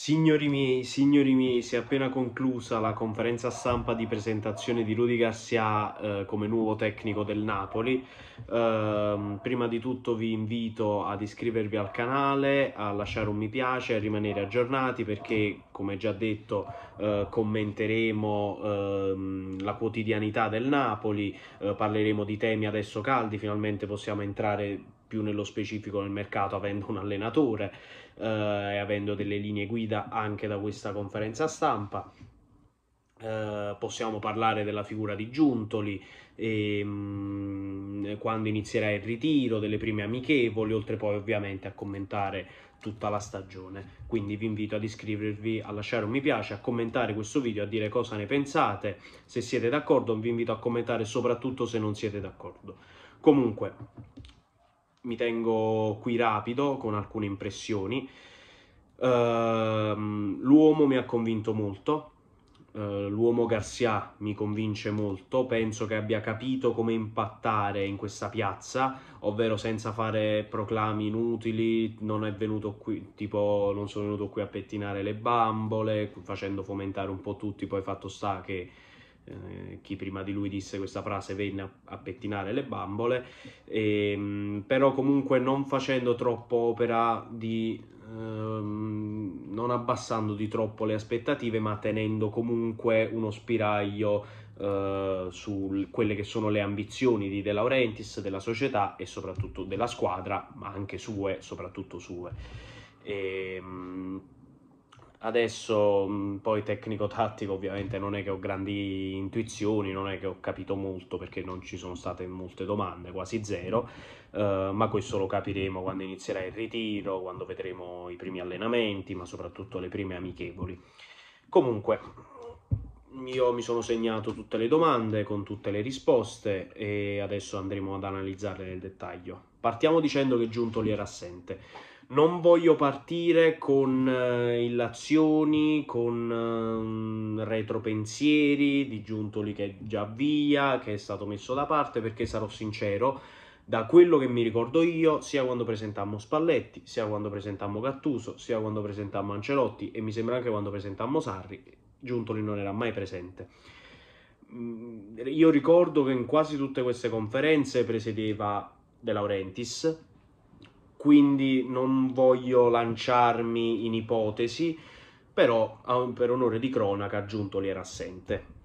Signori miei, signori miei, si è appena conclusa la conferenza stampa di presentazione di Rudy Garcia eh, come nuovo tecnico del Napoli. Eh, prima di tutto vi invito ad iscrivervi al canale, a lasciare un mi piace, a rimanere aggiornati perché, come già detto, eh, commenteremo ehm, la quotidianità del Napoli, eh, parleremo di temi adesso caldi, finalmente possiamo entrare più nello specifico nel mercato avendo un allenatore eh, e avendo delle linee guida anche da questa conferenza stampa. Eh, possiamo parlare della figura di Giuntoli, e, ehm, mh, quando inizierà il ritiro, delle prime amichevoli, oltre poi ovviamente a commentare tutta la stagione. Quindi vi invito ad iscrivervi, a lasciare un mi piace, a commentare questo video, a dire cosa ne pensate. Se siete d'accordo vi invito a commentare soprattutto se non siete d'accordo. Comunque, mi tengo qui rapido con alcune impressioni. Uh, l'uomo mi ha convinto molto, uh, l'uomo Garcia mi convince molto, penso che abbia capito come impattare in questa piazza, ovvero senza fare proclami inutili, non è venuto qui, tipo non sono venuto qui a pettinare le bambole, facendo fomentare un po' tutti, poi fatto sta che eh, chi prima di lui disse questa frase venne a, a pettinare le bambole, e, ehm, però comunque non facendo troppo opera di... Ehm, non abbassando di troppo le aspettative, ma tenendo comunque uno spiraglio eh, su quelle che sono le ambizioni di De Laurentiis, della società e soprattutto della squadra, ma anche sue, soprattutto sue. E, ehm, Adesso mm, poi tecnico-tattico ovviamente non è che ho grandi intuizioni, non è che ho capito molto perché non ci sono state molte domande, quasi zero, eh, ma questo lo capiremo quando inizierà il ritiro, quando vedremo i primi allenamenti, ma soprattutto le prime amichevoli. Comunque, io mi sono segnato tutte le domande con tutte le risposte e adesso andremo ad analizzarle nel dettaglio. Partiamo dicendo che Giuntoli era assente non voglio partire con eh, illazioni, con eh, retropensieri di Giuntoli che è già via, che è stato messo da parte, perché sarò sincero, da quello che mi ricordo io, sia quando presentammo Spalletti, sia quando presentammo Cattuso, sia quando presentammo Ancelotti e mi sembra anche quando presentammo Sarri, Giuntoli non era mai presente. Mm, io ricordo che in quasi tutte queste conferenze presiedeva De Laurentiis, quindi non voglio lanciarmi in ipotesi, però per onore di cronaca Giuntoli era assente.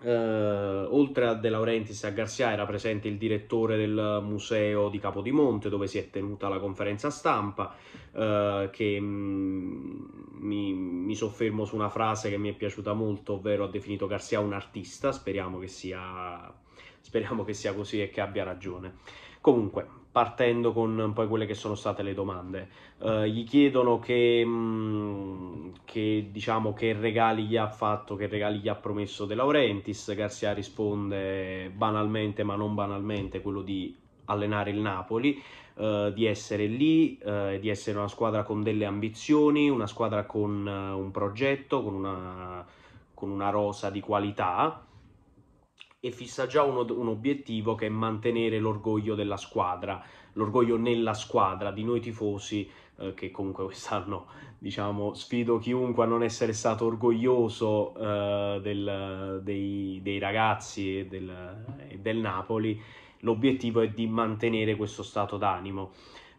Eh, oltre a De Laurentiis e a Garcia era presente il direttore del museo di Capodimonte dove si è tenuta la conferenza stampa eh, che mh, mm, mi, mi, soffermo su una frase che mi è piaciuta molto ovvero ha definito Garcia un artista speriamo che sia, speriamo che sia così e che abbia ragione comunque partendo con poi quelle che sono state le domande. Uh, gli chiedono che, mm, che, diciamo, che regali gli ha fatto, che regali gli ha promesso De Laurentiis, Garcia risponde banalmente ma non banalmente quello di allenare il Napoli, uh, di essere lì, uh, di essere una squadra con delle ambizioni, una squadra con un progetto, con una, con una rosa di qualità e fissa già uno, un obiettivo che è mantenere l'orgoglio della squadra, l'orgoglio nella squadra di noi tifosi eh, che comunque quest'anno diciamo sfido chiunque a non essere stato orgoglioso eh, del, dei, dei, ragazzi e del, e del Napoli l'obiettivo è di mantenere questo stato d'animo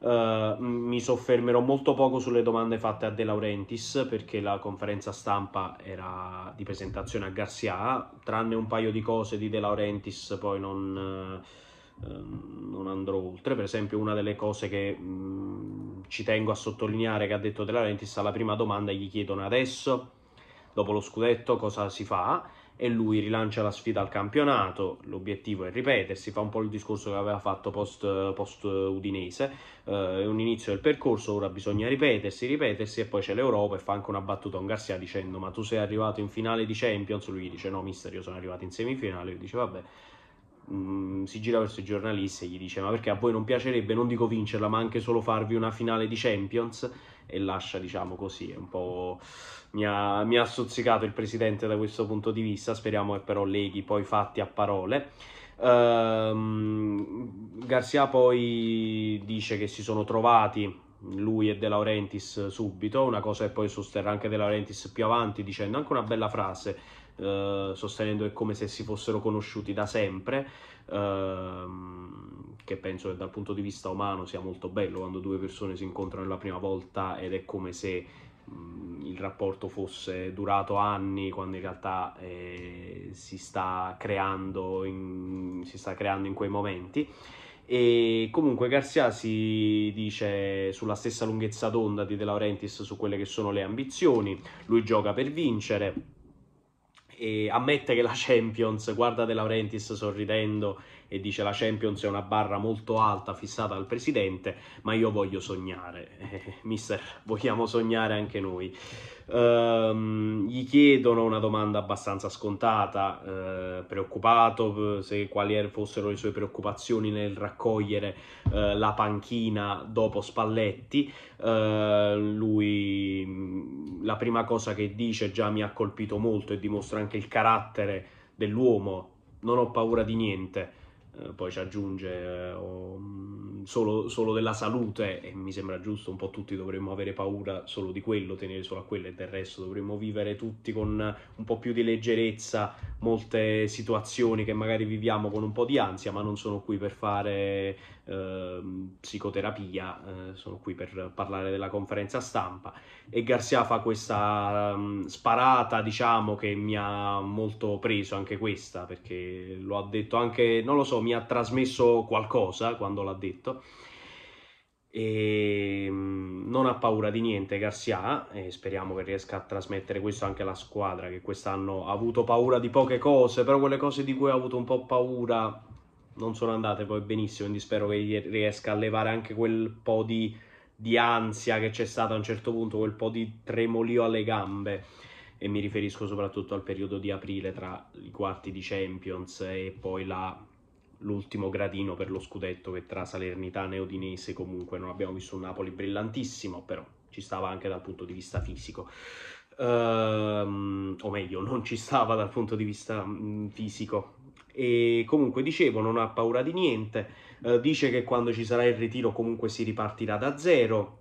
eh, mi soffermerò molto poco sulle domande fatte a De Laurentiis perché la conferenza stampa era di presentazione a Garcia, tranne un paio di cose di De Laurentiis poi non, uh, non andrò oltre, per esempio una delle cose che mh, ci tengo a sottolineare che ha detto De Laurentiis alla prima domanda gli chiedono adesso, dopo lo scudetto, cosa si fa e lui rilancia la sfida al campionato. L'obiettivo è ripetersi, fa un po' il discorso che aveva fatto post, post Udinese. Eh, è un inizio del percorso, ora bisogna ripetersi, ripetersi e poi c'è l'Europa e fa anche una battuta a un Garcia dicendo ma tu sei arrivato in finale di Champions, lui dice no mister io sono arrivato in semifinale, lui dice vabbè mm, si gira verso i giornalisti e gli dice ma perché a voi non piacerebbe non dico vincerla ma anche solo farvi una finale di Champions e lascia, diciamo così, un po' mi ha, mi ha stuzzicato il presidente da questo punto di vista, speriamo che però leghi poi fatti a parole. Ehm, Garcia poi dice che si sono trovati lui e De Laurentiis subito, una cosa che poi sosterrà anche De Laurentiis più avanti dicendo anche una bella frase, eh, sostenendo che è come se si fossero conosciuti da sempre. Ehm, che penso che dal punto di vista umano sia molto bello quando due persone si incontrano la prima volta ed è come se mh, il rapporto fosse durato anni quando in realtà eh, si, sta in, si sta creando in quei momenti e comunque Garcia si dice sulla stessa lunghezza d'onda di De Laurentiis su quelle che sono le ambizioni, lui gioca per vincere e ammette che la Champions guarda De Laurentiis sorridendo e dice la Champions è una barra molto alta fissata dal presidente, ma io voglio sognare. Eh, mister, vogliamo sognare anche noi. Um, gli chiedono una domanda abbastanza scontata, eh, preoccupato eh, se quali er-, fossero le sue preoccupazioni nel raccogliere eh, la panchina dopo Spalletti. Eh, lui, la prima cosa che dice già mi ha colpito molto e dimostra anche il carattere dell'uomo, non ho paura di niente eh, poi ci aggiunge eh, mm, solo, solo, della salute e mi sembra giusto, un po' tutti dovremmo avere paura solo di quello, tenere solo a quello e del resto dovremmo vivere tutti con eh, un po' più di leggerezza molte situazioni che magari viviamo con un po' di ansia ma non sono qui per fare Ehm, psicoterapia, eh, sono qui per parlare della conferenza stampa e Garcia fa questa ehm, sparata diciamo che mi ha molto preso anche questa perché lo ha detto anche, non lo so, mi ha trasmesso qualcosa quando l'ha detto e ehm, non ha paura di niente Garcia e speriamo che riesca a trasmettere questo anche alla squadra che quest'anno ha avuto paura di poche cose però quelle cose di cui ha avuto un po' paura non sono andate poi benissimo, quindi spero che riesca a levare anche quel po' di, di ansia che c'è stata a un certo punto, quel po' di tremolio alle gambe. E mi riferisco soprattutto al periodo di aprile tra i quarti di Champions e poi la, l'ultimo gradino per lo scudetto che tra Salernitana e Udinese comunque non abbiamo visto un Napoli brillantissimo, però ci stava anche dal punto di vista fisico. Ehm, o meglio, non ci stava dal punto di vista mh, fisico, e comunque dicevo non ha paura di niente, eh, dice che quando ci sarà il ritiro comunque si ripartirà da zero,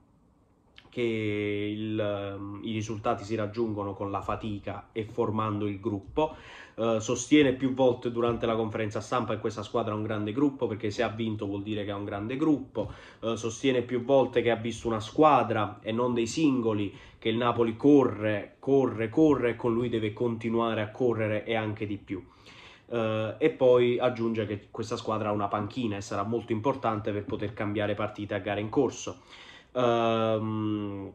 che il, ehm, i risultati si raggiungono con la fatica e formando il gruppo. Eh, sostiene più volte durante la conferenza stampa che questa squadra è un grande gruppo perché se ha vinto vuol dire che è un grande gruppo. Eh, sostiene più volte che ha visto una squadra e non dei singoli, che il Napoli corre, corre, corre e con lui deve continuare a correre e anche di più eh, e poi aggiunge che questa squadra ha una panchina e sarà molto importante per poter cambiare partite a gare in corso. Um,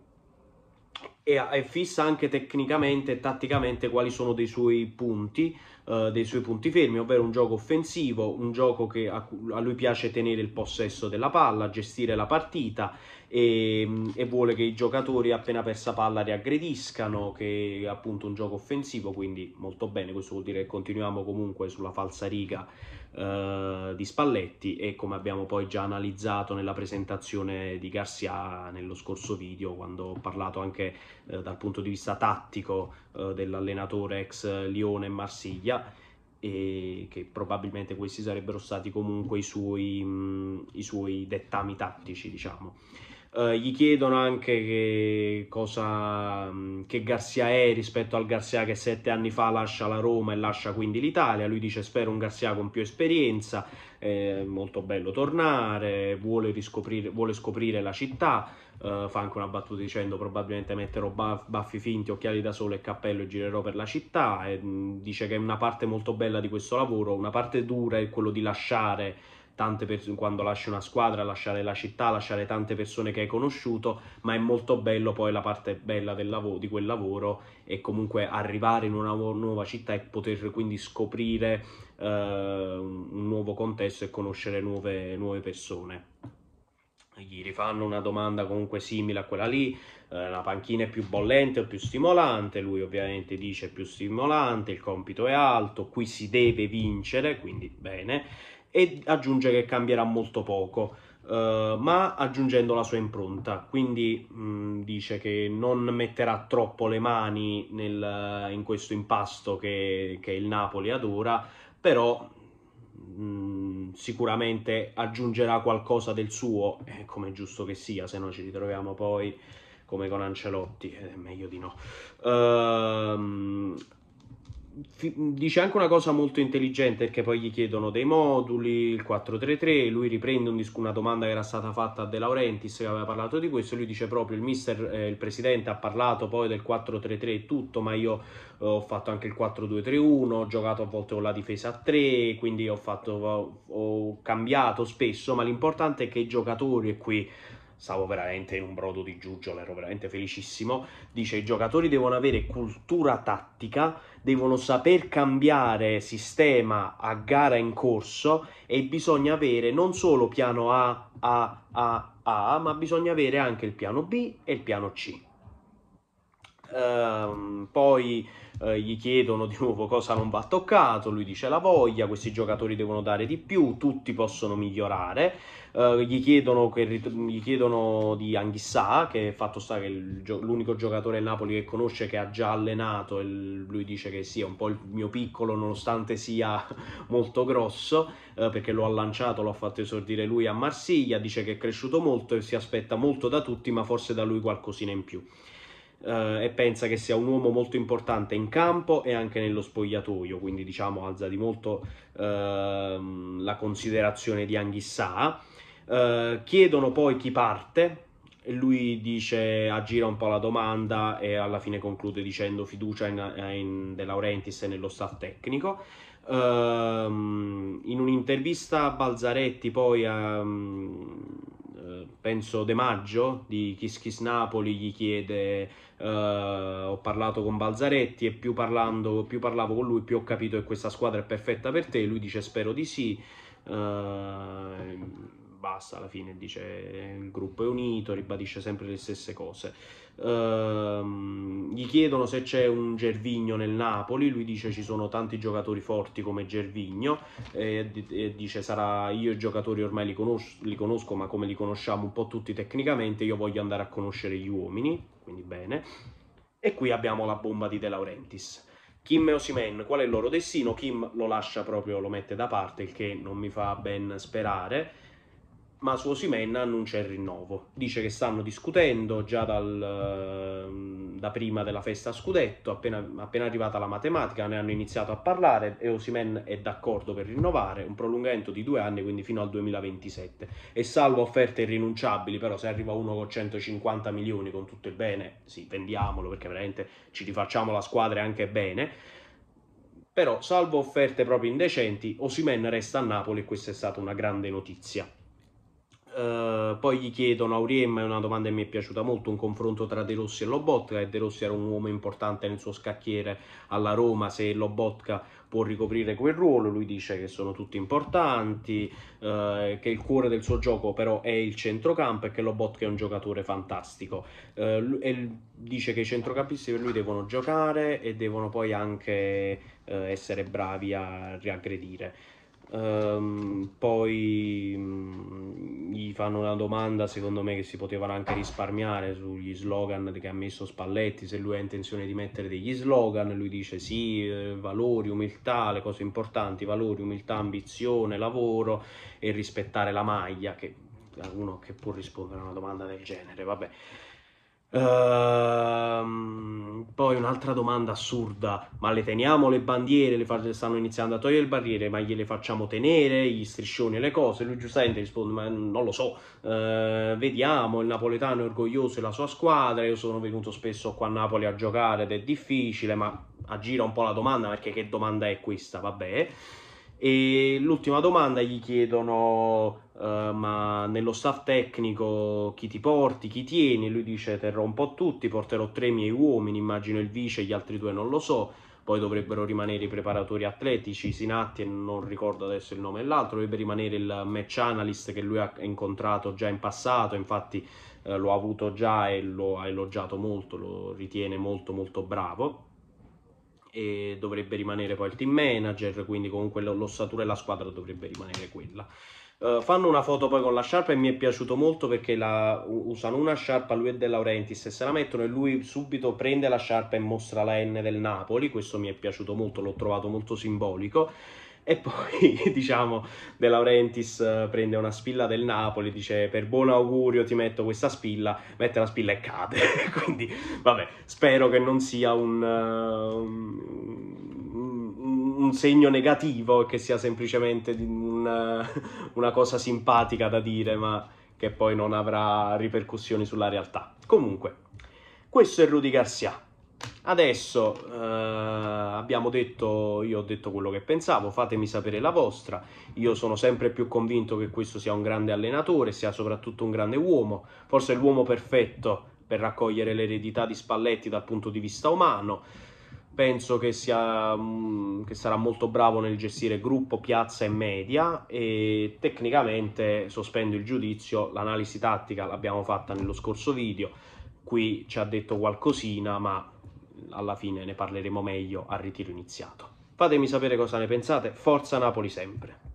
e, e fissa anche tecnicamente e tatticamente quali sono dei suoi punti, eh, dei suoi punti fermi, ovvero un gioco offensivo, un gioco che a, a lui piace tenere il possesso della palla, gestire la partita e, e, vuole che i giocatori appena persa palla riaggrediscano, che è appunto un gioco offensivo, quindi molto bene, questo vuol dire che continuiamo comunque sulla falsa riga eh, di Spalletti e come abbiamo poi già analizzato nella presentazione di Garcia nello scorso video quando ho parlato anche eh, dal punto di vista tattico eh, dell'allenatore ex Lione e Marsiglia e che probabilmente questi sarebbero stati comunque i suoi, mh, mm, i suoi dettami tattici diciamo. Eh, gli chiedono anche che, cosa, mm, che Garcia è rispetto al Garcia che sette anni fa lascia la Roma e lascia quindi l'Italia. Lui dice spero un Garcia con più esperienza, è molto bello tornare, vuole, vuole scoprire la città, uh, fa anche una battuta dicendo probabilmente metterò baffi finti, occhiali da sole e cappello e girerò per la città. E, mh, mm, dice che è una parte molto bella di questo lavoro, una parte dura è quello di lasciare tante quando lasci una squadra, lasciare la città, lasciare tante persone che hai conosciuto, ma è molto bello poi la parte bella lavoro, di quel lavoro e comunque arrivare in una nuova città e poter quindi scoprire eh, un nuovo contesto e conoscere nuove, nuove persone gli rifanno una domanda comunque simile a quella lì, eh, la panchina è più bollente o più stimolante, lui ovviamente dice più stimolante, il compito è alto, qui si deve vincere, quindi bene, e aggiunge che cambierà molto poco. Uh, ma aggiungendo la sua impronta. Quindi mh, mm, dice che non metterà troppo le mani nel, in questo impasto che, che, il Napoli adora, però mh, mm, sicuramente aggiungerà qualcosa del suo, eh, come è giusto che sia, se no ci ritroviamo poi come con Ancelotti, eh, meglio di no. Uh, dice anche una cosa molto intelligente perché poi gli chiedono dei moduli, il 433, lui riprende un disc- una domanda che era stata fatta a De Laurentiis che aveva parlato di questo, lui dice proprio il mister, eh, il presidente ha parlato poi del 4-3-3 e tutto, ma io eh, ho fatto anche il 4-2-3-1 ho giocato a volte con la difesa a 3, quindi ho, fatto, ho, ho cambiato spesso, ma l'importante è che i giocatori e qui stavo veramente in un brodo di giuggiole, ero veramente felicissimo, dice i giocatori devono avere cultura tattica, devono saper cambiare sistema a gara in corso e bisogna avere non solo piano A, A, A, A, ma bisogna avere anche il piano B e il piano C. Uh, poi uh, gli chiedono di nuovo cosa non va toccato, lui dice la voglia, questi giocatori devono dare di più, tutti possono migliorare eh, gli, chiedono gli, chiedono di Anghissà, che è fatto sta che è l'unico giocatore del Napoli che conosce che ha già allenato, e lui dice che sia sì, un po' il mio piccolo, nonostante sia molto grosso, eh, perché lo ha lanciato, lo ha fatto esordire lui a Marsiglia, dice che è cresciuto molto e si aspetta molto da tutti, ma forse da lui qualcosina in più. Uh, e pensa che sia un uomo molto importante in campo e anche nello spogliatoio, quindi diciamo alza di molto uh, la considerazione di Anghissà. Eh, chiedono poi chi parte e lui dice, aggira un po' la domanda e alla fine conclude dicendo fiducia in, in De Laurentiis e nello staff tecnico. Eh, in un'intervista a Balzaretti poi a, ehm, eh, penso De Maggio di Kiss Kiss Napoli gli chiede uh, ho parlato con Balzaretti e più, parlando, più, parlavo con lui più ho capito che questa squadra è perfetta per te lui dice spero di sì uh, basta alla fine, dice il gruppo è unito, ribadisce sempre le stesse cose. Ehm, gli chiedono se c'è un Gervigno nel Napoli, lui dice ci sono tanti giocatori forti come Gervigno, e, e dice sarà io i giocatori ormai li conosco, li conosco, ma come li conosciamo un po' tutti tecnicamente, io voglio andare a conoscere gli uomini, quindi bene. E qui abbiamo la bomba di De Laurentiis. Kim e Osimen, qual è il loro destino? Kim lo lascia proprio, lo mette da parte, il che non mi fa ben sperare ma su Osimen annuncia il rinnovo. Dice che stanno discutendo già dal, ehm, da prima della festa a scudetto, appena, appena, arrivata la matematica ne hanno iniziato a parlare e Osimen è d'accordo per rinnovare, un prolungamento di due anni, quindi fino al 2027. E salvo offerte irrinunciabili, però se arriva uno con 150 milioni con tutto il bene, sì, vendiamolo perché veramente ci rifacciamo la squadra anche bene però salvo offerte proprio indecenti, Osimen resta a Napoli e questa è stata una grande notizia. Eh, poi gli chiedono Auriem, è una domanda che mi è piaciuta molto, un confronto tra De Rossi e Lobotka, e De Rossi era un uomo importante nel suo scacchiere alla Roma, se Lobotka può ricoprire quel ruolo, lui dice che sono tutti importanti, eh, che il cuore del suo gioco però è il centrocampo e che Lobotka è un giocatore fantastico. Eh, e dice che i centrocampisti per lui devono giocare e devono poi anche eh, essere bravi a riaggredire. Um, poi mm, fanno una domanda, secondo me, che si potevano anche risparmiare sugli slogan che ha messo Spalletti, se lui ha intenzione di mettere degli slogan, lui dice sì, eh, valori, umiltà, le cose importanti, valori, umiltà, ambizione, lavoro e rispettare la maglia, che uno che può rispondere a una domanda del genere, vabbè. Uh, poi un'altra domanda assurda, ma le teniamo le bandiere, le stanno iniziando a togliere le barriere, ma gliele facciamo tenere, gli striscioni e le cose? Lui giustamente risponde, ma non lo so, uh, vediamo, il napoletano è orgoglioso della sua squadra, io sono venuto spesso qua a Napoli a giocare ed è difficile, ma aggira un po' la domanda perché che domanda è questa, vabbè. E l'ultima domanda gli chiedono: uh, Ma nello staff tecnico chi ti porti, chi tieni? Lui dice: Terrò un po' tutti, porterò tre miei uomini. Immagino il vice, gli altri due non lo so. Poi dovrebbero rimanere i preparatori atletici, Sinatti e non ricordo adesso il nome dell'altro, dovrebbe rimanere il match analyst che lui ha incontrato già in passato, infatti eh, lo ha avuto già e lo ha elogiato molto, lo ritiene molto molto bravo e dovrebbe rimanere poi il team manager, quindi comunque l'ossatura e la squadra dovrebbe rimanere quella. Uh, fanno una foto poi con la sciarpa e mi è piaciuto molto perché la, usano una sciarpa lui è De Laurentiis e se la mettono e lui subito prende la sciarpa e mostra la N del Napoli, questo mi è piaciuto molto, l'ho trovato molto simbolico e poi, diciamo, De Laurentiis eh, prende una spilla del Napoli, dice per buon augurio ti metto questa spilla, mette la spilla e cade. Quindi, vabbè, spero che non sia un, eh, un, un segno negativo, che sia semplicemente una, eh, una cosa simpatica da dire, ma che poi non avrà ripercussioni sulla realtà. Comunque, questo è Rudy Garcia. Adesso eh, abbiamo detto, io ho detto quello che pensavo, fatemi sapere la vostra. Io sono sempre più convinto che questo sia un grande allenatore, sia soprattutto un grande uomo, forse l'uomo perfetto per raccogliere l'eredità di Spalletti dal punto di vista umano. Penso che, sia, mm, che sarà molto bravo nel gestire gruppo, piazza e media e tecnicamente sospendo il giudizio, l'analisi tattica l'abbiamo fatta nello scorso video, qui ci ha detto qualcosina ma alla fine ne parleremo meglio al ritiro iniziato. Fatemi sapere cosa ne pensate, forza Napoli sempre!